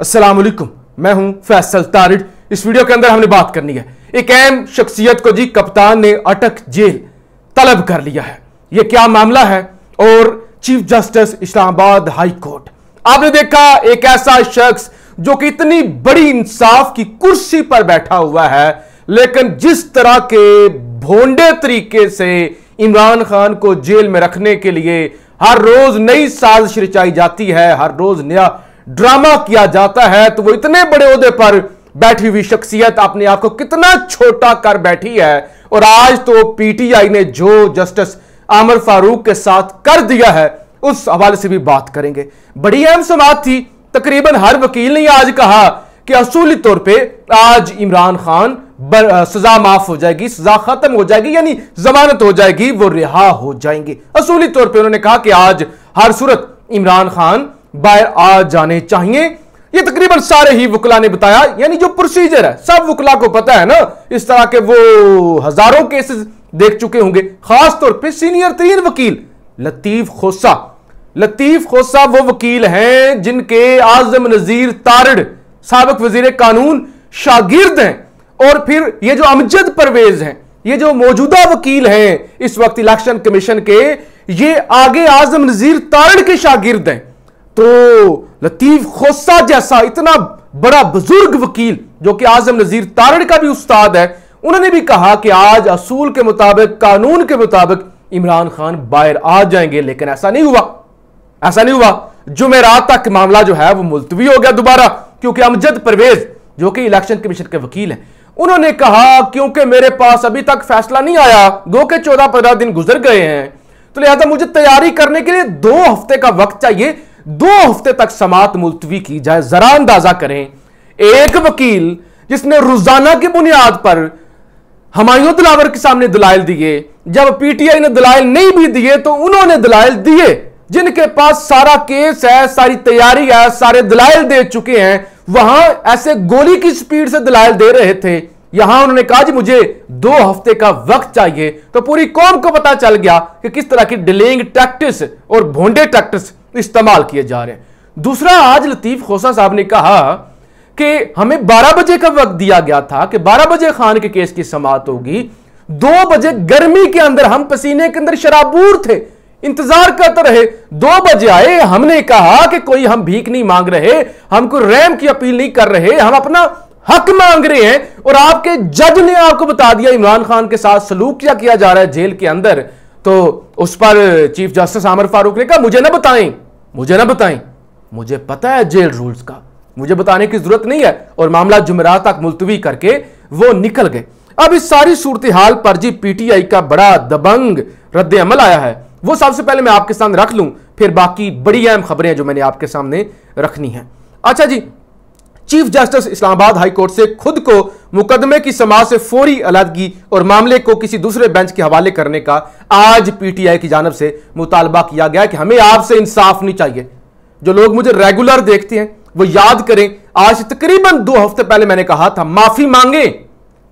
अस्सलाम वालेकुम मैं हूं फैसल तारिड इस वीडियो के अंदर हमने बात करनी है एक अहम शख्सियत को जी कप्तान ने अटक जेल तलब कर लिया है यह क्या मामला है और chief justice Islamabad high court आपने देखा एक ऐसा शख्स जो कि इतनी बड़ी इंसाफ की कुर्सी पर बैठा हुआ है लेकिन जिस तरह के भोंडे तरीके से इमरान खान को जेल में रखने के लिए हर रोज नई साजिश रचाई जाती है हर रोज नया ड्रामा किया जाता है तो वो इतने बड़े उहदे पर बैठी हुई शख्सियत अपने आप को कितना छोटा कर बैठी है और आज तो पीटीआई ने जो जस्टिस आमर फारूक के साथ कर दिया है उस हवाले से भी बात करेंगे बड़ी अहम समात थी तकरीबन हर वकील ने आज कहा कि असूली तौर पे आज इमरान खान बर, आ, सजा माफ हो जाएगी सजा खत्म हो जाएगी यानी जमानत हो जाएगी वो रिहा हो जाएंगे असूली तौर पे उन्होंने कहा कि आज हर सूरत इमरान खान बाहर आ जाने चाहिए ये तकरीबन सारे ही वकला ने बताया यानी जो प्रोसीजर है सब वकला को पता है ना इस तरह के वो हजारों केसेस देख चुके होंगे खासतौर पे सीनियर तरीन वकील लतीफ खोसा लतीफ खोसा वो वकील हैं जिनके आजम नजीर तारड़ सबक वजीर कानून शागिर्द हैं और फिर ये जो अमजद परवेज हैं ये जो मौजूदा वकील हैं इस वक्त इलेक्शन कमीशन के ये आगे आजम नजीर तारड़ के शागिर्द हैं तो लतीफ खोसा जैसा इतना बड़ा बुजुर्ग वकील जो कि आजम नजीर तारण का भी उस्ताद है उन्होंने भी कहा कि आज असूल के मुताबिक कानून के मुताबिक इमरान खान बाहर आ जाएंगे लेकिन ऐसा नहीं हुआ ऐसा नहीं हुआ जुमेरात तक मामला जो है वो मुलतवी हो गया दोबारा क्योंकि अमजद परवेज जो कि इलेक्शन कमीशन के वकील हैं उन्होंने कहा क्योंकि मेरे पास अभी तक फैसला नहीं आया गो के चौदह पंद्रह दिन गुजर गए हैं तो लिहाजा मुझे तैयारी करने के लिए दो हफ्ते का वक्त चाहिए दो हफ्ते तक समात मुलतवी की जाए जरा अंदाजा करें एक वकील जिसने रोजाना की बुनियाद पर हमायूं दिलावर के सामने दलाइल दिए जब पीटीआई ने दलाइल नहीं भी दिए तो उन्होंने दलाइल दिए जिनके पास सारा केस है सारी तैयारी है सारे दलाइल दे चुके हैं वहां ऐसे गोली की स्पीड से दलाइल दे रहे थे यहां उन्होंने कहा जी मुझे दो हफ्ते का वक्त चाहिए तो पूरी कौम को पता चल गया कि किस तरह की डिलेइंग टैक्टिस और भोंडे टैक्टिस इस्तेमाल किए जा रहे हैं दूसरा आज लतीफ़ खोसा साहब ने कहा कि हमें 12 बजे का वक्त दिया गया था कि 12 बजे खान के केस की समाप्त होगी दो बजे गर्मी के अंदर हम पसीने के अंदर शराबूर थे इंतजार करते रहे दो बजे आए हमने कहा कि कोई हम भीख नहीं मांग रहे हमको रैम की अपील नहीं कर रहे हम अपना हक मांग रहे हैं और आपके जज ने आपको बता दिया इमरान खान के साथ सलूक क्या किया जा रहा है जेल के अंदर तो उस पर चीफ जस्टिस आमर फारूक ने कहा मुझे ना बताएं मुझे ना बताएं मुझे पता है जेल रूल्स का मुझे बताने की जरूरत नहीं है और मामला जुमेरा तक मुलतवी करके वो निकल गए अब इस सारी सूरत हाल पर जी पीटीआई का बड़ा दबंग रद्द अमल आया है वो सबसे पहले मैं आपके सामने रख लूं फिर बाकी बड़ी अहम खबरें जो मैंने आपके सामने रखनी है अच्छा जी चीफ जस्टिस इस्लामाबाद हाईकोर्ट से खुद को मुकदमे की समाज से फौरी अलादगी और मामले को किसी दूसरे बेंच के हवाले करने का आज पीटीआई की जानब से मुतालबा किया गया कि हमें आपसे इंसाफ नहीं चाहिए जो लोग मुझे रेगुलर देखते हैं वो याद करें आज तकरीबन दो हफ्ते पहले मैंने कहा था माफी मांगे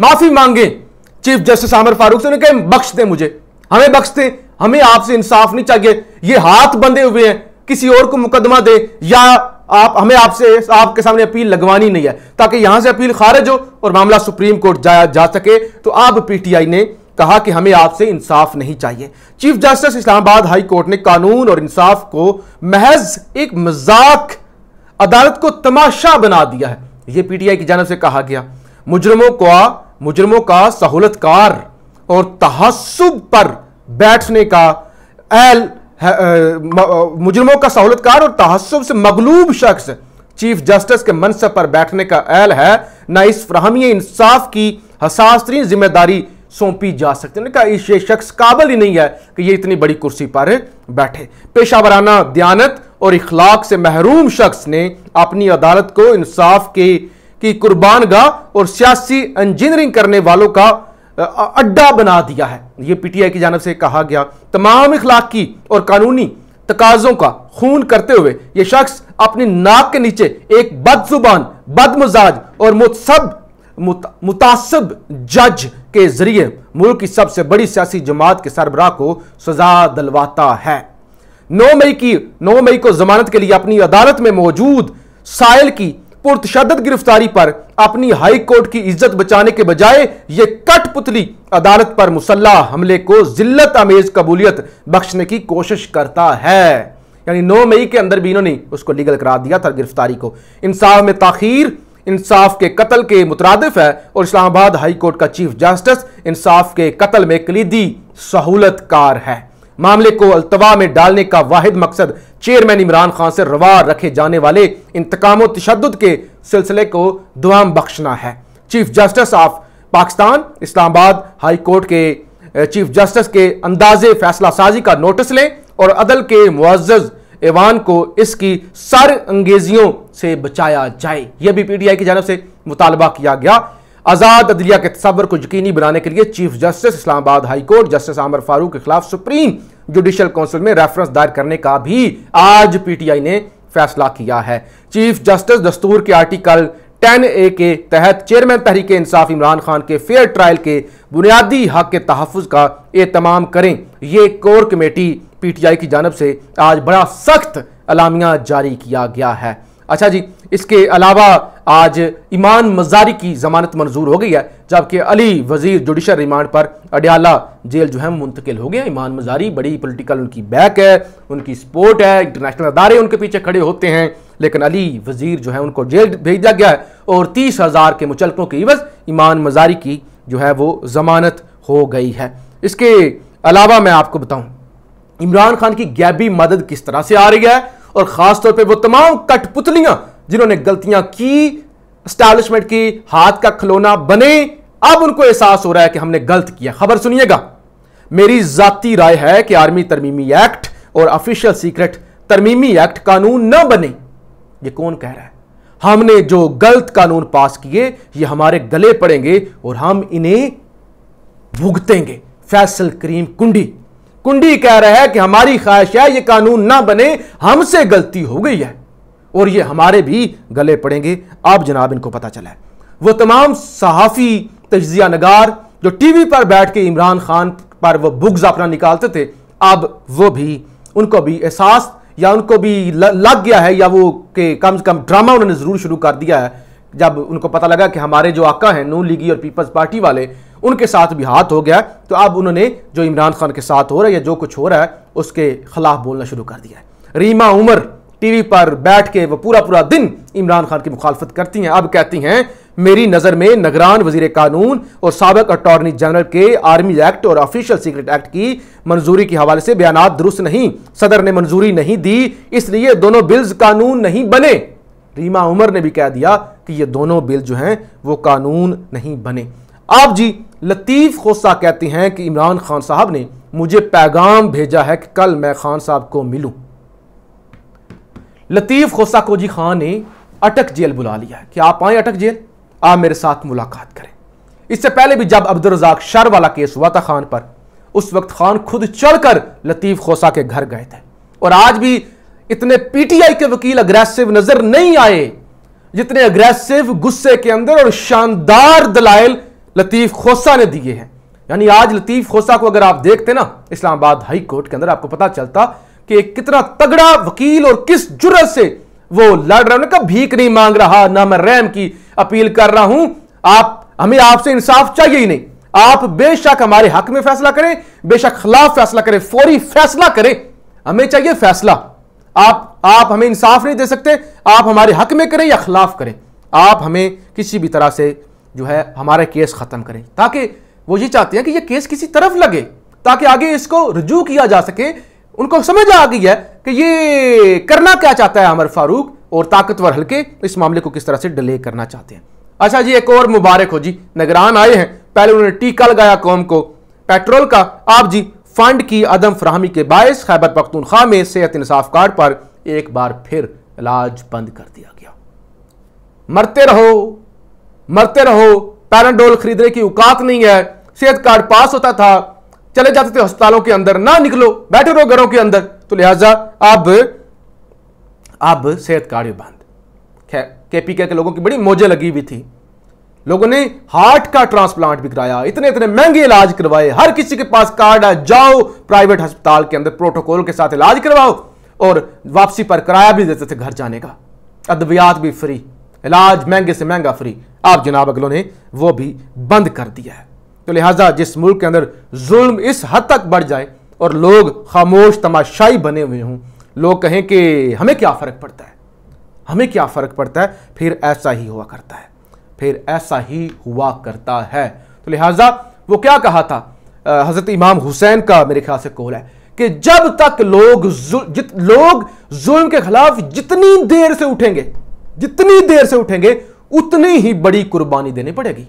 माफी मांगे चीफ जस्टिस आमिर फारूक से कहे बख्श दें मुझे हमें बख्श दें हमें आपसे इंसाफ नहीं चाहिए ये हाथ बंधे हुए हैं किसी और को मुकदमा दे या आप हमें आपसे आपके सामने अपील लगवानी नहीं है ताकि यहां से अपील खारिज हो और मामला सुप्रीम कोर्ट जाया जा सके तो आप पीटीआई ने कहा कि हमें आपसे इंसाफ नहीं चाहिए chief justice Islamabad high court ने कानून और इंसाफ को महज एक मजाक अदालत को तमाशा बना दिया है यह पीटीआई की जानव से कहा गया मुजरमों का मुजरमों का सहूलतकार और तहसुब पर बैठने का एल मुजरमों का सहूलतकार और तहसब से मगलूब शख्स चीफ जस्टिस के मनसब पर बैठने का अहल है ना इस फ्राहमी इंसाफ की हसास तरीन जिम्मेदारी सौंपी जा सकती है इस ये शख्स काबल ही नहीं है कि ये इतनी बड़ी कुर्सी पर बैठे पेशावराना दयानत और इखलाक से महरूम शख्स ने अपनी अदालत को इंसाफ के की गाह और सियासी इंजीनियरिंग करने वालों का अड्डा बना दिया है ये पीटीआई की जानब से कहा गया तमाम इखलाकी और कानूनी तकाजों का खून करते हुए ये शख्स अपनी नाक के नीचे एक बदजुबान बदमजाज और मुतसब मुतासब जज के जरिए मुल्क की सबसे बड़ी सियासी जमात के सरबराह को सजा दिलवाता है 9 मई की 9 मई को जमानत के लिए अपनी अदालत में मौजूद साइल की पुरतशदत गिरफ्तारी पर अपनी हाई कोर्ट की इज्जत बचाने के बजाय ये कठपुतली अदालत पर मुसल्ला हमले को जिल्लत आमेज कबूलियत बख्शने की कोशिश करता है यानी 9 मई के अंदर भी इन्होंने उसको लीगल करा दिया था गिरफ्तारी को इंसाफ में ताखीर इंसाफ के कत्ल के मुतरदफ है और इस्लामाबाद हाई कोर्ट का चीफ जस्टिस इंसाफ के कत्ल में कलीदी सहूलतकार है मामले को अल्तवा में डालने का वाहिद मकसद चेयरमैन इमरान खान से रवा रखे जाने वाले इंतकाम तशद के सिलसिले को दुआम बख्शना है chief justice of Pakistan Islamabad high court के चीफ जस्टिस के अंदाजे फैसला साजी का नोटिस लें और अदल के मुआज़ ऐवान को इसकी सर अंगेजियों से बचाया जाए यह भी आई की जानब से मुतालबा किया गया आज़ाद अदलिया के तस्वर को यकीनी बनाने के लिए chief justice Islamabad high court justice Aamer Farooq के खिलाफ सुप्रीम जुडिशल काउंसिल में रेफरेंस दायर करने का भी आज पीटीआई ने फैसला किया है चीफ जस्टिस दस्तूर के आर्टिकल 10 ए के तहत चेयरमैन तहरीक इंसाफ इमरान खान के फेयर ट्रायल के बुनियादी हक के तहफ़ का एहतमाम करें यह कोर कमेटी पीटीआई की जानब से आज बड़ा सख्त अलामिया जारी किया गया है अच्छा जी इसके अलावा आज ईमान मजारी की जमानत मंजूर हो गई है जबकि अली वजीर जुडिशल रिमांड पर अडियाला जेल जो है मुंतकिल हो गया ईमान मजारी बड़ी पॉलिटिकल उनकी बैक है उनकी सपोर्ट है इंटरनेशनल अदारे उनके पीछे खड़े होते हैं लेकिन अली वजीर जो है उनको जेल भेज दिया गया है और तीस हज़ार के मुचलकों के इवज ईमान मजारी की जो है वो जमानत हो गई है इसके अलावा मैं आपको बताऊं इमरान खान की गैबी मदद किस तरह से आ रही है और खासतौर पर वो तमाम कठपुतलियां जिन्होंने गलतियां की स्टैब्लिशमेंट की हाथ का खिलौना बने अब उनको एहसास हो रहा है कि हमने गलत किया खबर सुनिएगा मेरी जाति राय है कि आर्मी तरमीमी एक्ट और ऑफिशियल सीक्रेट तरमीमी एक्ट कानून न बने ये कौन कह रहा है हमने जो गलत कानून पास किए ये हमारे गले पड़ेंगे और हम इन्हें भुगतेंगे फैसल करीम कुंडी कुंडी कह रहा है कि हमारी ख्वाहिश है ये कानून ना बने हमसे गलती हो गई है और ये हमारे भी गले पड़ेंगे अब जनाब इनको पता चला है वो तमाम सहाफ़ी तजिया नगार जो टीवी पर बैठ के इमरान खान पर वो बुग्स अपना निकालते थे अब वो भी उनको भी एहसास या उनको भी लग गया है या वो के कम से कम ड्रामा उन्होंने ज़रूर शुरू कर दिया है जब उनको पता लगा कि हमारे जो आका हैं नू लीगी और पीपल्स पार्टी वाले उनके साथ भी हाथ हो गया तो अब उन्होंने जो इमरान खान के साथ हो रहा है या जो कुछ हो रहा है उसके खिलाफ बोलना शुरू कर दिया है रीमा उमर टीवी पर बैठ के वो पूरा पूरा दिन इमरान खान की मुखालफत करती हैं अब कहती हैं मेरी नज़र में नगरान वजीर कानून और सबक अटॉर्नी जनरल के आर्मी एक्ट और ऑफिशियल सीक्रेट एक्ट की मंजूरी के हवाले से बयान दुरुस्त नहीं सदर ने मंजूरी नहीं दी इसलिए दोनों बिल्स कानून नहीं बने रीमा उमर ने भी कह दिया कि ये दोनों बिल जो हैं वो कानून नहीं बने आप जी लतीफ़ खोसा कहते हैं कि इमरान खान साहब ने मुझे पैगाम भेजा है कि कल मैं खान साहब को मिलूं लतीफ़ खोसा को जी खान ने अटक जेल बुला लिया है कि आप आए अटक जेल आप मेरे साथ मुलाकात करें इससे पहले भी जब अब्दुलरजाक शर वाला केस हुआ था खान पर उस वक्त खान खुद चढ़कर लतीफ़ खोसा के घर गए थे और आज भी इतने पीटीआई के वकील अग्रेसिव नजर नहीं आए जितने अग्रेसिव गुस्से के अंदर और शानदार दलाइल लतीफ़ खोसा ने दिए हैं यानी आज लतीफ़ खोसा को अगर आप देखते ना इस्लामाबाद हाई कोर्ट के अंदर आपको पता चलता कि कितना तगड़ा वकील और किस जुरत से वो लड़ रहे उन्होंने भीख नहीं मांग रहा ना मैं रैम की अपील कर रहा हूं आप हमें आपसे इंसाफ चाहिए ही नहीं आप बेशक हमारे हक में फैसला करें बेशक खिलाफ फैसला करें फौरी फैसला करें हमें चाहिए फैसला आप आप हमें इंसाफ नहीं दे सकते आप हमारे हक में करें या खिलाफ करें आप हमें किसी भी तरह से जो है हमारा केस ख़त्म करें ताकि वो ये चाहते हैं कि ये केस किसी तरफ लगे ताकि आगे इसको रजू किया जा सके उनको समझ आ गई है कि ये करना क्या चाहता है अमर फारूक और ताकतवर हल्के इस मामले को किस तरह से डिले करना चाहते हैं अच्छा जी एक और मुबारक हो जी नगरान आए हैं पहले उन्होंने टीका लगाया कौम को पेट्रोल का आप जी फंड की अदम फ्राहमी के बायस खैबर पख्तूनख्वा में सेहत इंसाफ कार्ड पर एक बार फिर इलाज बंद कर दिया गया मरते रहो मरते रहो पैराडोल खरीदने की औकात नहीं है सेहत कार्ड पास होता था चले जाते थे अस्पतालों के अंदर ना निकलो बैठे रहो घरों के अंदर तो लिहाजा अब अब सेहत कार्ड भी बंद खैर केपी के लोगों की बड़ी मौजें लगी हुई थी लोगों ने हार्ट का ट्रांसप्लांट भी कराया इतने इतने महंगे इलाज करवाए हर किसी के पास कार्ड है जाओ प्राइवेट अस्पताल के अंदर प्रोटोकॉल के साथ इलाज करवाओ और वापसी पर किराया भी देते थे घर जाने का अद्वियात भी फ्री इलाज महंगे से महंगा फ्री अब जनाब अगलों ने वो भी बंद कर दिया है तो लिहाजा जिस मुल्क के अंदर जुल्म इस हद तक बढ़ जाए और लोग खामोश तमाशाई बने हुए हों लोग कहें कि हमें क्या फ़र्क पड़ता है हमें क्या फ़र्क पड़ता है फिर ऐसा ही हुआ करता है फिर ऐसा ही हुआ करता है तो लिहाजा वो क्या कहा था हज़रत इमाम हुसैन का मेरे ख्याल से कौल है कि जब तक लोग जित, लोग जुल्म के खिलाफ जितनी देर से उठेंगे जितनी देर से उठेंगे उतनी ही बड़ी कुर्बानी देनी पड़ेगी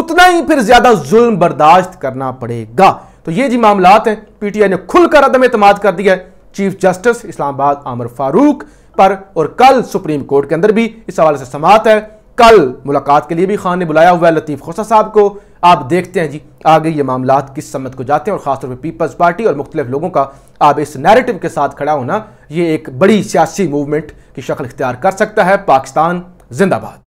उतना ही फिर ज्यादा जुल्म बर्दाश्त करना पड़ेगा तो ये जी मामलात हैं पीटीआई ने खुलकर अदम एतमाद कर दिया है चीफ जस्टिस इस्लामाबाद आमर फारूक पर और कल सुप्रीम कोर्ट के अंदर भी इस हवाले से समात है कल मुलाकात के लिए भी खान ने बुलाया हुआ है लतीफ़ खोसा साहब को आप देखते हैं जी आगे ये मामला किस समत को जाते हैं और ख़ासतौर पर पीपल्स पार्टी और मुख्तलिफ लोगों का आप इस नैरेटिव के साथ खड़ा होना ये एक बड़ी सियासी मूवमेंट की शक्ल इख्तियार कर सकता है पाकिस्तान जिंदाबाद